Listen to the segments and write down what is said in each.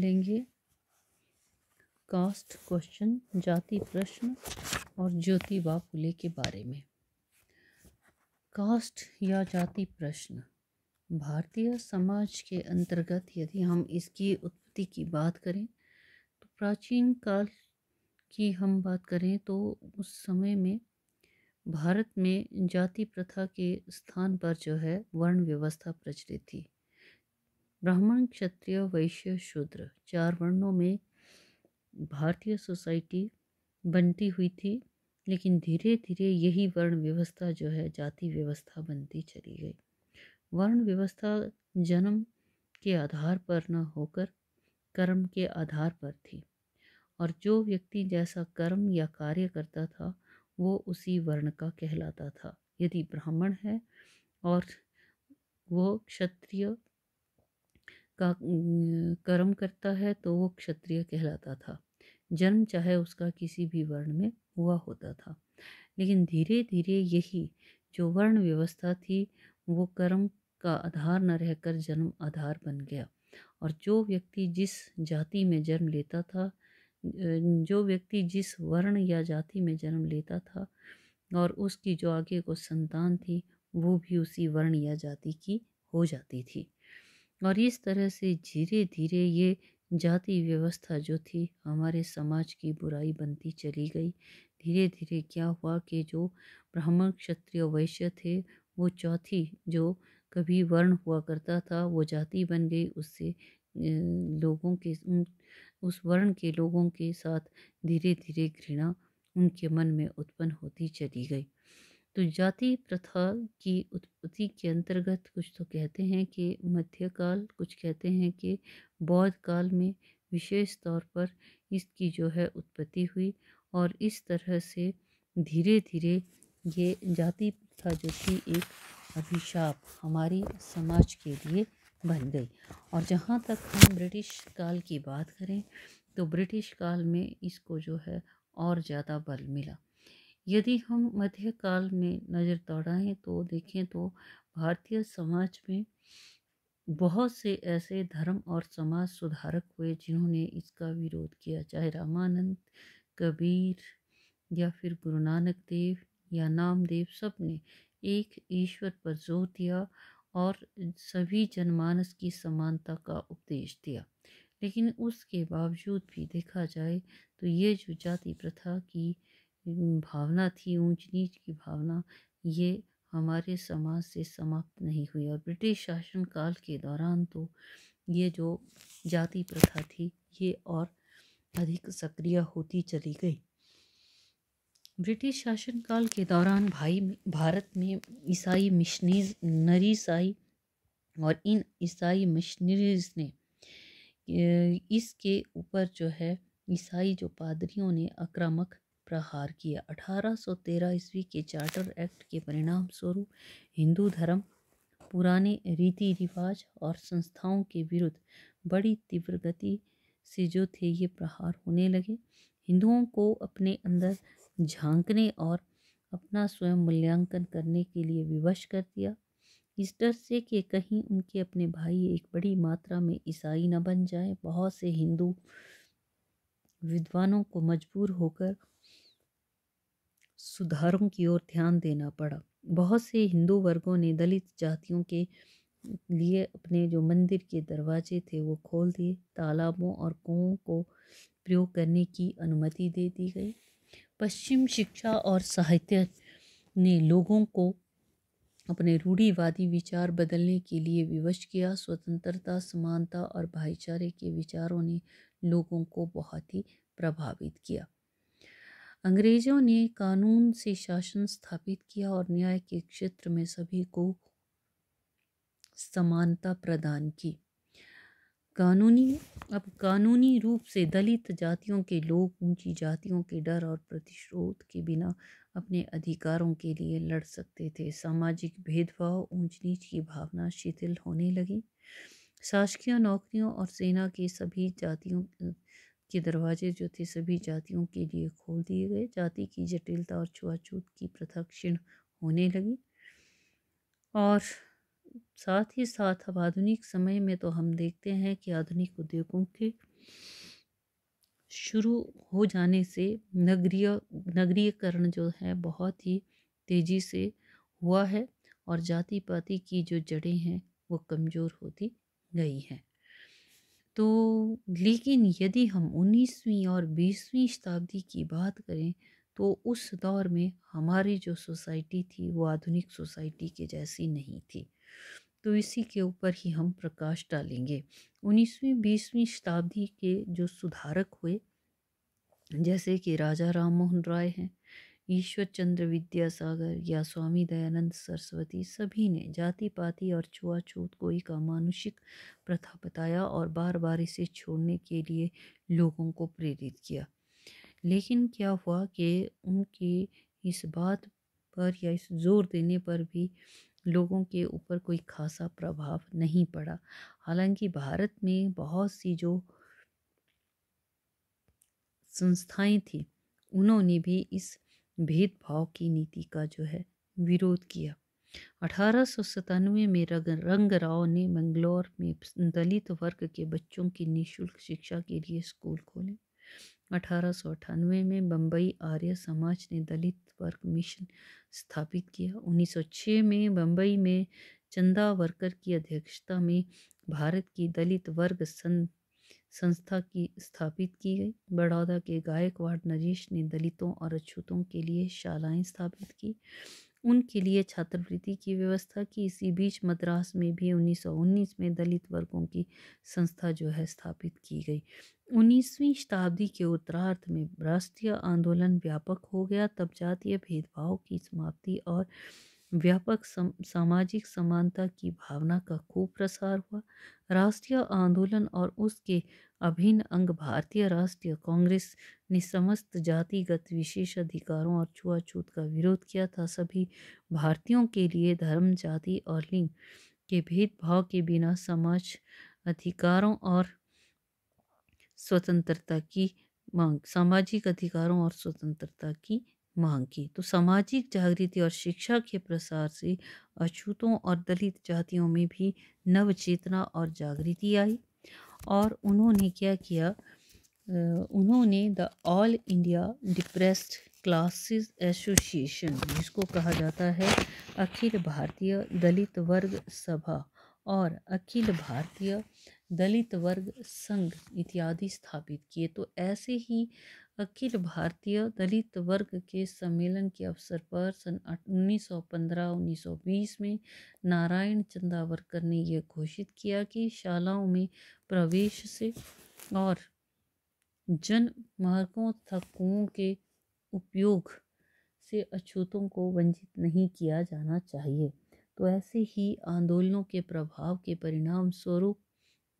लेंगे cast question जाति प्रश्न और ज्योति फुले के बारे में कास्ट या जाति प्रश्न भारतीय समाज के अंतर्गत यदि हम इसकी उत्पत्ति की बात करें तो प्राचीन काल की हम बात करें तो उस समय में भारत में जाति प्रथा के स्थान पर जो है वर्ण व्यवस्था प्रचलित थी ब्राह्मण क्षत्रिय वैश्य शूद्र चार वर्णों में भारतीय सोसाइटी बनती हुई थी लेकिन धीरे धीरे यही वर्ण व्यवस्था जो है जाति व्यवस्था बनती चली गई वर्ण व्यवस्था जन्म के आधार पर न होकर कर्म के आधार पर थी और जो व्यक्ति जैसा कर्म या कार्य करता था वो उसी वर्ण का कहलाता था यदि ब्राह्मण है और वो क्षत्रिय का कर्म करता है तो वो क्षत्रिय कहलाता था जन्म चाहे उसका किसी भी वर्ण में हुआ होता था लेकिन धीरे धीरे यही जो वर्ण व्यवस्था थी वो कर्म का आधार न रहकर जन्म आधार बन गया और जो व्यक्ति जिस जाति में जन्म लेता था जो व्यक्ति जिस वर्ण या जाति में जन्म लेता था और उसकी जो आगे को संतान थी वो भी उसी वर्ण या जाति की हो जाती थी और इस तरह से धीरे धीरे ये जाति व्यवस्था जो थी हमारे समाज की बुराई बनती चली गई धीरे धीरे क्या हुआ कि जो ब्राह्मण क्षत्रिय वैश्य थे वो चौथी जो कभी वर्ण हुआ करता था वो जाति बन गई उससे लोगों के उस वर्ण के लोगों के साथ धीरे धीरे घृणा उनके मन में उत्पन्न होती चली गई तो जाति प्रथा की उत्पत्ति के अंतर्गत कुछ तो कहते हैं कि मध्यकाल कुछ कहते हैं कि बौद्ध काल में विशेष तौर पर इसकी जो है उत्पत्ति हुई और इस तरह से धीरे धीरे ये जाति प्रथा जो थी एक अभिशाप हमारी समाज के लिए बन गई और जहाँ तक हम ब्रिटिश काल की बात करें तो ब्रिटिश काल में इसको जो है और ज़्यादा बल मिला यदि हम मध्यकाल में नज़र दौड़ाएं तो देखें तो भारतीय समाज में बहुत से ऐसे धर्म और समाज सुधारक हुए जिन्होंने इसका विरोध किया चाहे रामानंद कबीर या फिर गुरु नानक देव या नामदेव सब ने एक ईश्वर पर जोर दिया और सभी जनमानस की समानता का उपदेश दिया लेकिन उसके बावजूद भी देखा जाए तो ये जो जाति प्रथा की भावना थी ऊंच नीच की भावना ये हमारे समाज से समाप्त नहीं हुई और ब्रिटिश शासनकाल के दौरान तो ये जो जाति प्रथा थी ये और अधिक सक्रिय होती चली गई ब्रिटिश शासनकाल के दौरान भाई भारत में ईसाई मिशनीज नरी ईसाई और इन ईसाई मिशनरीज ने इसके ऊपर जो है ईसाई जो पादरियों ने आक्रामक प्रहार किया 1813 ईस्वी के चार्टर एक्ट के परिणाम स्वरूप हिंदू धर्म पुराने रीति रिवाज और संस्थाओं के विरुद्ध बड़ी तीव्र गति से जो थे ये प्रहार होने लगे हिंदुओं को अपने अंदर झांकने और अपना स्वयं मूल्यांकन करने के लिए विवश कर दिया इस डर से कि कहीं उनके अपने भाई एक बड़ी मात्रा में ईसाई न बन जाएं बहुत से हिंदू विद्वानों को मजबूर होकर सुधारों की ओर ध्यान देना पड़ा बहुत से हिंदू वर्गों ने दलित जातियों के लिए अपने जो मंदिर के दरवाजे थे वो खोल दिए तालाबों और कुओं को प्रयोग करने की अनुमति दे दी गई पश्चिम शिक्षा और साहित्य ने लोगों को अपने रूढ़ीवादी विचार बदलने के लिए विवश किया स्वतंत्रता समानता और भाईचारे के विचारों ने लोगों को बहुत ही प्रभावित किया अंग्रेजों ने कानून से शासन स्थापित किया और न्याय के क्षेत्र में सभी को समानता प्रदान की कानूनी अब कानूनी रूप से दलित जातियों के लोग ऊंची जातियों के डर और प्रतिशोध के बिना अपने अधिकारों के लिए लड़ सकते थे सामाजिक भेदभाव ऊंच नीच की भावना शिथिल होने लगी शासकीय नौकरियों और सेना के सभी जातियों के दरवाजे जो थे सभी जातियों के लिए खोल दिए गए जाति की जटिलता और छुआछूत की प्रथा क्षीण होने लगी और साथ ही साथ अब आधुनिक समय में तो हम देखते हैं कि आधुनिक उद्योगों के शुरू हो जाने से नगरीय नगरीयकरण जो है बहुत ही तेज़ी से हुआ है और जाति पाति की जो जड़ें हैं वो कमज़ोर होती गई हैं तो लेकिन यदि हम 19वीं और 20वीं शताब्दी की बात करें तो उस दौर में हमारी जो सोसाइटी थी वो आधुनिक सोसाइटी के जैसी नहीं थी तो इसी के ऊपर ही हम प्रकाश डालेंगे 19वीं 20वीं शताब्दी के जो सुधारक हुए जैसे कि राजा राम मोहन राय हैं ईश्वर चंद्र विद्यासागर या स्वामी दयानंद सरस्वती सभी ने जाति पाति और छुआछूत को एक अमानुषिक प्रथा बताया और बार बार इसे छोड़ने के लिए लोगों को प्रेरित किया लेकिन क्या हुआ कि उनकी इस बात पर या इस जोर देने पर भी लोगों के ऊपर कोई खासा प्रभाव नहीं पड़ा हालांकि भारत में बहुत सी जो संस्थाएं थी उन्होंने भी इस भेदभाव की नीति का जो है विरोध किया अठारह में रंग राव ने मंगलौर में दलित वर्ग के बच्चों की निशुल्क शिक्षा के लिए स्कूल खोले अठारह में बम्बई आर्य समाज ने दलित वर्ग मिशन स्थापित किया 1906 में बम्बई में चंदा वर्कर की अध्यक्षता में भारत की दलित वर्ग संत संस्था की स्थापित की गई बड़ौदा के गायकवाड़ नरेश ने दलितों और अछूतों के लिए शालाएं स्थापित की उनके लिए छात्रवृत्ति की व्यवस्था की इसी बीच मद्रास में भी 1919 में दलित वर्गों की संस्था जो है स्थापित की गई 19वीं शताब्दी के उत्तरार्ध में राष्ट्रीय आंदोलन व्यापक हो गया तब जातीय भेदभाव की समाप्ति और व्यापक सम, सामाजिक समानता की भावना का खूब प्रसार हुआ राष्ट्रीय आंदोलन और उसके अभिन्न अंग भारतीय राष्ट्रीय कांग्रेस ने समस्त जातिगत विशेष अधिकारों और छुआछूत का विरोध किया था सभी भारतीयों के लिए धर्म जाति और लिंग के भेदभाव के बिना समाज अधिकारों और स्वतंत्रता की मांग सामाजिक अधिकारों और स्वतंत्रता की मांग की तो सामाजिक जागृति और शिक्षा के प्रसार से अछूतों और दलित जातियों में भी नव चेतना और जागृति आई और उन्होंने क्या किया उन्होंने the All India Depressed Classes Association जिसको कहा जाता है अखिल भारतीय दलित वर्ग सभा और अखिल भारतीय दलित वर्ग संघ इत्यादि स्थापित किए तो ऐसे ही अखिल भारतीय दलित वर्ग के सम्मेलन के अवसर पर सन 1915-1920 में नारायण चंदावरकर ने यह घोषित किया कि शालाओं में प्रवेश से और जन मार्गों थकुओं के उपयोग से अछूतों को वंचित नहीं किया जाना चाहिए तो ऐसे ही आंदोलनों के प्रभाव के परिणाम स्वरूप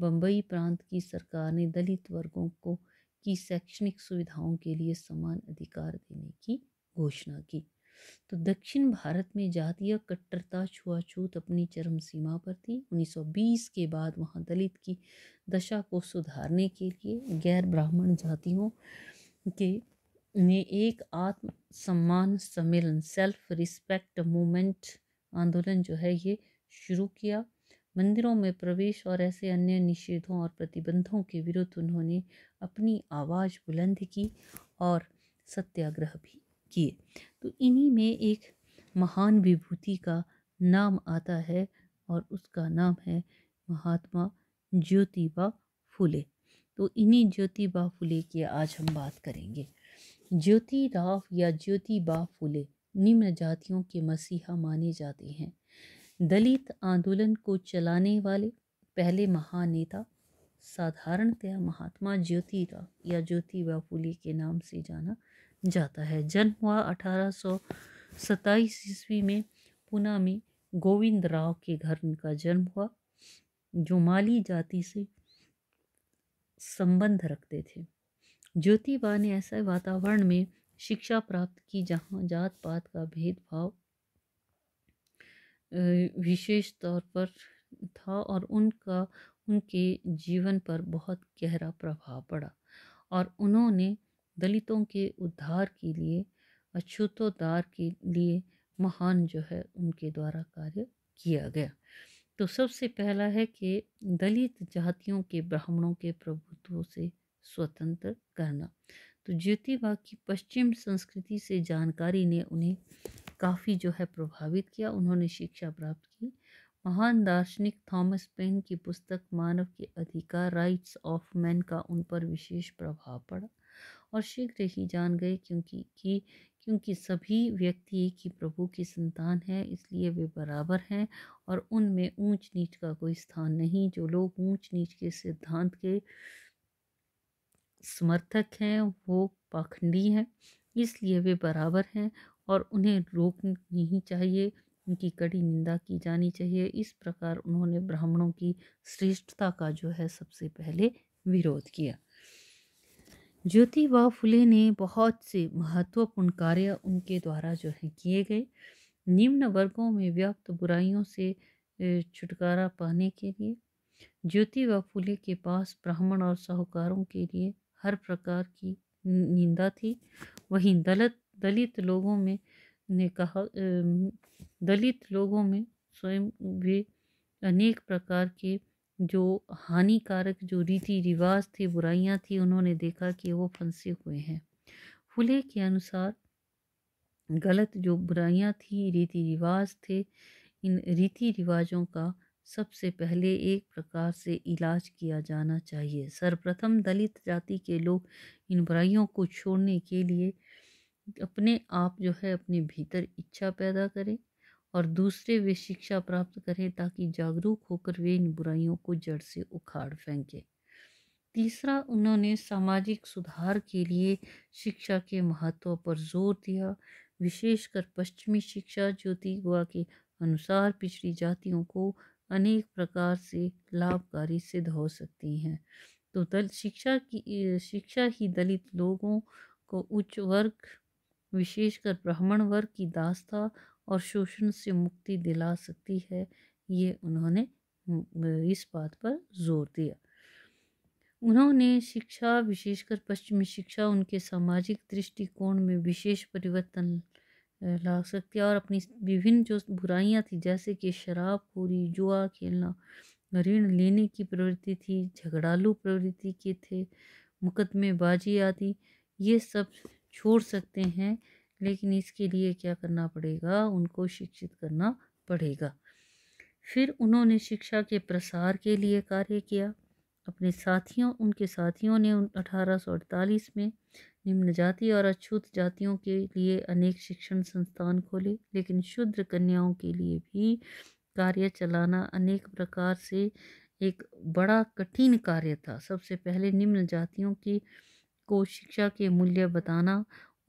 बम्बई प्रांत की सरकार ने दलित वर्गों को की शैक्षणिक सुविधाओं के लिए समान अधिकार देने की घोषणा की तो दक्षिण भारत में जातीय कट्टरता छुआछूत अपनी चरम सीमा पर थी 1920 के बाद वहाँ दलित की दशा को सुधारने के लिए गैर ब्राह्मण जातियों के ने एक आत्म सम्मान सम्मेलन सेल्फ रिस्पेक्ट मूवमेंट आंदोलन जो है ये शुरू किया मंदिरों में प्रवेश और ऐसे अन्य निषेधों और प्रतिबंधों के विरुद्ध उन्होंने अपनी आवाज़ बुलंद की और सत्याग्रह भी किए तो इन्हीं में एक महान विभूति का नाम आता है और उसका नाम है महात्मा ज्योतिबा फुले तो इन्हीं ज्योतिबा फुले की आज हम बात करेंगे ज्योति राव या ज्योतिबा फुले निम्न जातियों के मसीहा माने जाते हैं दलित आंदोलन को चलाने वाले पहले महानेता साधारणतया महात्मा ज्योतिरा या ज्योतिबा फूले के नाम से जाना जाता है जन्म हुआ अठारह सौ सत्ताईस ईस्वी में पुणे में गोविंद राव के घर उनका जन्म हुआ जो माली जाति से संबंध रखते थे ज्योतिबा ने ऐसे वातावरण में शिक्षा प्राप्त की जहाँ जात पात का भेदभाव विशेष तौर पर था और उनका उनके जीवन पर बहुत गहरा प्रभाव पड़ा और उन्होंने दलितों के उद्धार के लिए अछूतोदार के लिए महान जो है उनके द्वारा कार्य किया गया तो सबसे पहला है कि दलित जातियों के ब्राह्मणों के प्रभुत्व से स्वतंत्र करना तो ज्योतिबा की पश्चिम संस्कृति से जानकारी ने उन्हें काफ़ी जो है प्रभावित किया उन्होंने शिक्षा प्राप्त की महान दार्शनिक थॉमस पेन की पुस्तक मानव के अधिकार राइट्स ऑफ मैन का उन पर विशेष प्रभाव पड़ा और शीघ्र ही जान गए क्योंकि कि क्योंकि सभी व्यक्ति एक ही प्रभु की संतान है इसलिए वे बराबर हैं और उनमें ऊंच नीच का कोई स्थान नहीं जो लोग ऊंच नीच के सिद्धांत के समर्थक हैं वो पाखंडी हैं इसलिए वे बराबर हैं और उन्हें रोक नहीं चाहिए उनकी कड़ी निंदा की जानी चाहिए इस प्रकार उन्होंने ब्राह्मणों की श्रेष्ठता का जो है सबसे पहले विरोध किया ज्योतिबा फुले ने बहुत से महत्वपूर्ण कार्य उनके द्वारा जो है किए गए निम्न वर्गों में व्याप्त बुराइयों से छुटकारा पाने के लिए ज्योतिबा फुले के पास ब्राह्मण और साहूकारों के लिए हर प्रकार की निंदा थी वहीं दलित दलित लोगों में ने कहा दलित लोगों में स्वयं वे अनेक प्रकार के जो हानिकारक जो रीति रिवाज थे बुराइयां थी उन्होंने देखा कि वो फंसे हुए हैं फुले के अनुसार गलत जो बुराइयां थी रीति रिवाज थे इन रीति रिवाजों का सबसे पहले एक प्रकार से इलाज किया जाना चाहिए सर्वप्रथम दलित जाति के लोग इन बुराइयों को छोड़ने के लिए अपने आप जो है अपने भीतर इच्छा पैदा करें और दूसरे वे शिक्षा प्राप्त करें ताकि जागरूक होकर वे इन बुराइयों को जड़ से उखाड़ फेंकें तीसरा उन्होंने सामाजिक सुधार के लिए शिक्षा के महत्व पर जोर दिया विशेषकर पश्चिमी शिक्षा ज्योति गोवा के अनुसार पिछड़ी जातियों को अनेक प्रकार से लाभकारी सिद्ध हो सकती हैं तो दल शिक्षा की शिक्षा ही दलित लोगों को उच्च वर्ग विशेषकर ब्राह्मण वर्ग की दासता और शोषण से मुक्ति दिला सकती है ये उन्होंने इस बात पर जोर दिया उन्होंने शिक्षा विशेषकर पश्चिमी शिक्षा उनके सामाजिक दृष्टिकोण में विशेष परिवर्तन ला सकती है और अपनी विभिन्न जो बुराइयां थी जैसे कि शराब पूरी जुआ खेलना ऋण लेने की प्रवृत्ति थी झगड़ालू प्रवृत्ति के थे मुकदमेबाजी आदि ये सब छोड़ सकते हैं लेकिन इसके लिए क्या करना पड़ेगा उनको शिक्षित करना पड़ेगा फिर उन्होंने शिक्षा के प्रसार के लिए कार्य किया अपने साथियों उनके साथियों ने अठारह में निम्न जाति और अछूत जातियों के लिए अनेक शिक्षण संस्थान खोले लेकिन शुद्र कन्याओं के लिए भी कार्य चलाना अनेक प्रकार से एक बड़ा कठिन कार्य था सबसे पहले निम्न जातियों की को शिक्षा के मूल्य बताना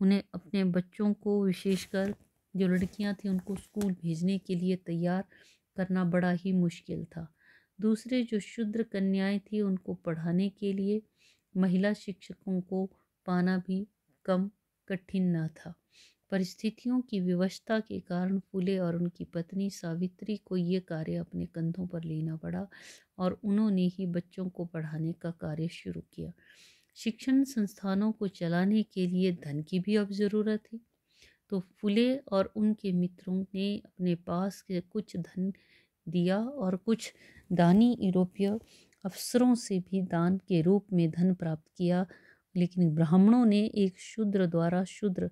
उन्हें अपने बच्चों को विशेषकर जो लड़कियां थीं उनको स्कूल भेजने के लिए तैयार करना बड़ा ही मुश्किल था दूसरे जो शुद्र कन्याएं थीं उनको पढ़ाने के लिए महिला शिक्षकों को पाना भी कम कठिन न था परिस्थितियों की विवशता के कारण फूले और उनकी पत्नी सावित्री को ये कार्य अपने कंधों पर लेना पड़ा और उन्होंने ही बच्चों को पढ़ाने का कार्य शुरू किया शिक्षण संस्थानों को चलाने के लिए धन की भी अब ज़रूरत है तो फुले और उनके मित्रों ने अपने पास के कुछ धन दिया और कुछ दानी यूरोपीय अफसरों से भी दान के रूप में धन प्राप्त किया लेकिन ब्राह्मणों ने एक शूद्र द्वारा शूद्र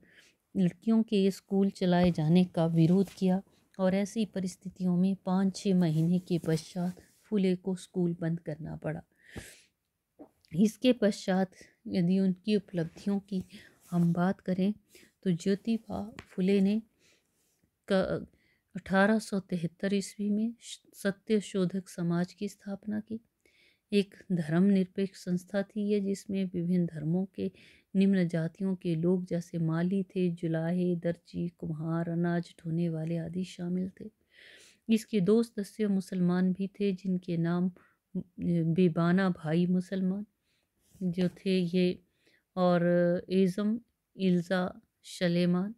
लड़कियों के स्कूल चलाए जाने का विरोध किया और ऐसी परिस्थितियों में पाँच छः महीने के पश्चात फुले को स्कूल बंद करना पड़ा इसके पश्चात यदि उनकी उपलब्धियों की हम बात करें तो ज्योतिबा फुले ने अठारह सौ तिहत्तर ईस्वी में सत्य शोधक समाज की स्थापना की एक धर्मनिरपेक्ष संस्था थी यह जिसमें विभिन्न धर्मों के निम्न जातियों के लोग जैसे माली थे जुलाहे दर्जी कुम्हार अनाज ढोने वाले आदि शामिल थे इसके दो सदस्य मुसलमान भी थे जिनके नाम बेबाना भाई मुसलमान जो थे ये और एज़म इल्ज़ा शलेमान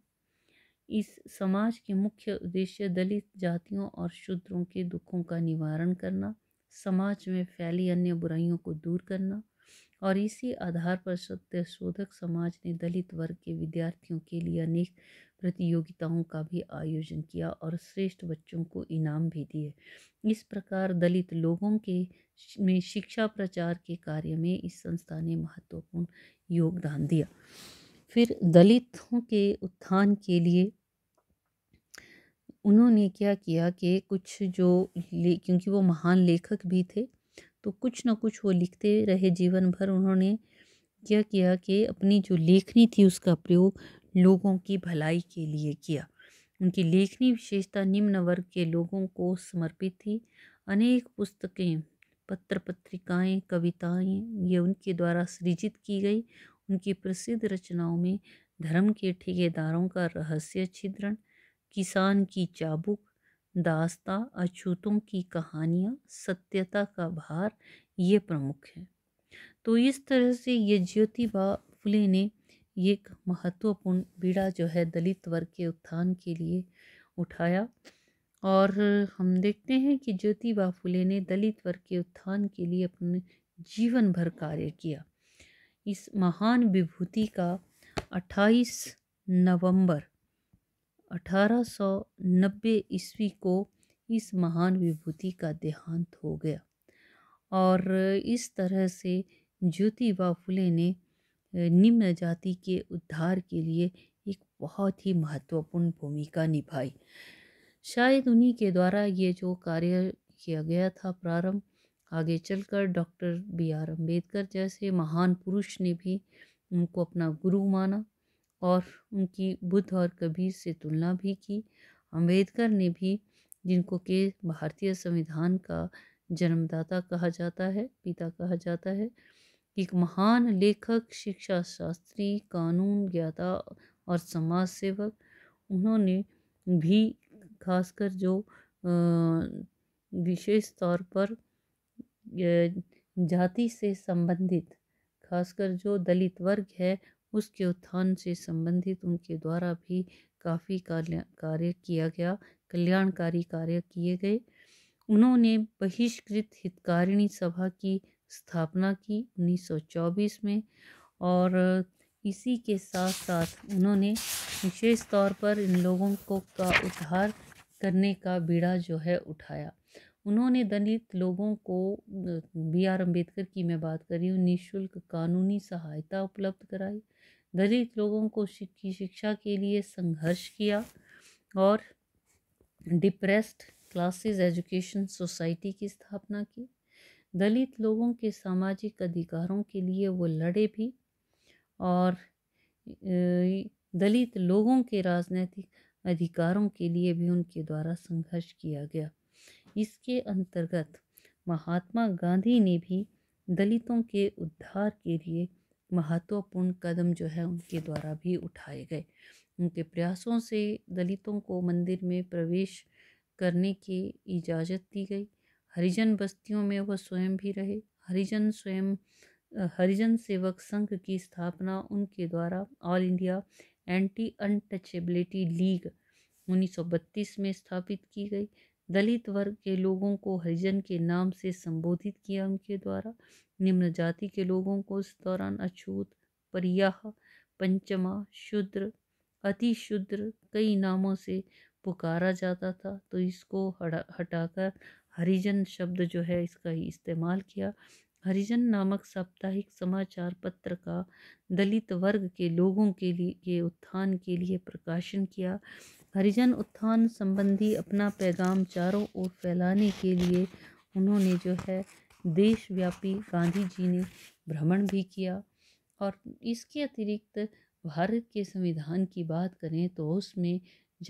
इस समाज के मुख्य उद्देश्य दलित जातियों और शूद्रों के दुखों का निवारण करना समाज में फैली अन्य बुराइयों को दूर करना और इसी आधार पर सत्यशोधक समाज ने दलित वर्ग के विद्यार्थियों के लिए अनेक प्रतियोगिताओं का भी आयोजन किया और श्रेष्ठ बच्चों को इनाम भी दिए इस प्रकार दलित लोगों के में शिक्षा प्रचार के कार्य में इस संस्था ने महत्वपूर्ण योगदान दिया फिर दलितों के उत्थान के लिए उन्होंने क्या किया कि कुछ जो ले क्योंकि वो महान लेखक भी थे तो कुछ ना कुछ वो लिखते रहे जीवन भर उन्होंने क्या किया कि अपनी जो लेखनी थी उसका प्रयोग लोगों की भलाई के लिए किया उनकी लेखनी विशेषता निम्न वर्ग के लोगों को समर्पित थी अनेक पुस्तकें पत्र पत्रिकाएं कविताएं ये उनके द्वारा सृजित की गई उनकी प्रसिद्ध रचनाओं में धर्म के ठेकेदारों का रहस्य छिद्रण किसान की चाबुक दास्ता अछूतों की कहानियाँ सत्यता का भार ये प्रमुख है तो इस तरह से ये ज्योतिबा फुले ने ये एक महत्वपूर्ण बीड़ा जो है दलित वर्ग के उत्थान के लिए उठाया और हम देखते हैं कि ज्योतिबा फुले ने दलित वर्ग के उत्थान के लिए अपने जीवन भर कार्य किया इस महान विभूति का 28 नवंबर 1890 ईस्वी को इस महान विभूति का देहांत हो गया और इस तरह से ज्योतिबा फुले ने निम्न जाति के उद्धार के लिए एक बहुत ही महत्वपूर्ण भूमिका निभाई शायद उन्हीं के द्वारा ये जो कार्य किया गया था प्रारंभ आगे चलकर डॉक्टर बी आर अम्बेडकर जैसे महान पुरुष ने भी उनको अपना गुरु माना और उनकी बुद्ध और कबीर से तुलना भी की अम्बेडकर ने भी जिनको के भारतीय संविधान का जन्मदाता कहा जाता है पिता कहा जाता है एक महान लेखक शिक्षा शास्त्री कानून ज्ञाता और समाज सेवक उन्होंने भी खासकर जो विशेष तौर पर जाति से संबंधित खासकर जो दलित वर्ग है उसके उत्थान से संबंधित उनके द्वारा भी काफ़ी कार्य किया गया कल्याणकारी कार्य किए गए उन्होंने बहिष्कृत हितकारिणी सभा की स्थापना की 1924 में और इसी के साथ साथ उन्होंने विशेष तौर पर इन लोगों को का उद्धार करने का बीड़ा जो है उठाया उन्होंने दलित लोगों को बी आर अम्बेडकर की मैं बात कर रही हूँ निःशुल्क कानूनी सहायता उपलब्ध कराई दलित लोगों को की शिक्षा के लिए संघर्ष किया और डिप्रेस्ड क्लासेस एजुकेशन सोसाइटी की स्थापना की दलित लोगों के सामाजिक अधिकारों के लिए वो लड़े भी और दलित लोगों के राजनीतिक अधिकारों के लिए भी उनके द्वारा संघर्ष किया गया इसके अंतर्गत महात्मा गांधी ने भी दलितों के उद्धार के लिए महत्वपूर्ण कदम जो है उनके द्वारा भी उठाए गए उनके प्रयासों से दलितों को मंदिर में प्रवेश करने की इजाज़त दी गई हरिजन बस्तियों में वह स्वयं भी रहे हरिजन स्वयं हरिजन सेवक संघ की स्थापना उनके द्वारा All India Anti Untouchability League 1932 में स्थापित की गई दलित वर्ग के लोगों को हरिजन के नाम से संबोधित किया उनके द्वारा निम्न जाति के लोगों को इस दौरान अछूत परियाह पंचमा शूद्र अति कई नामों से पुकारा जाता था तो इसको हटाकर हरिजन शब्द जो है इसका ही इस्तेमाल किया हरिजन नामक साप्ताहिक समाचार पत्र का दलित वर्ग के लोगों के लिए के उत्थान के लिए प्रकाशन किया हरिजन उत्थान संबंधी अपना पैगाम चारों ओर फैलाने के लिए उन्होंने जो है देशव्यापी गांधी जी ने भ्रमण भी किया और इसके अतिरिक्त भारत के संविधान की बात करें तो उसमें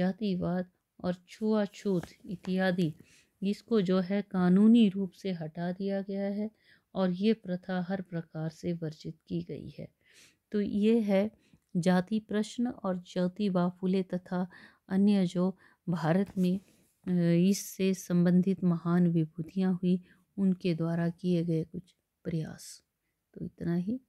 जातिवाद और छुआछूत इत्यादि इसको जो है कानूनी रूप से हटा दिया गया है और ये प्रथा हर प्रकार से वर्जित की गई है तो ये है जाति प्रश्न और ज्योतिबा बाफुले तथा अन्य जो भारत में इससे संबंधित महान विभूतियाँ हुई उनके द्वारा किए गए कुछ प्रयास तो इतना ही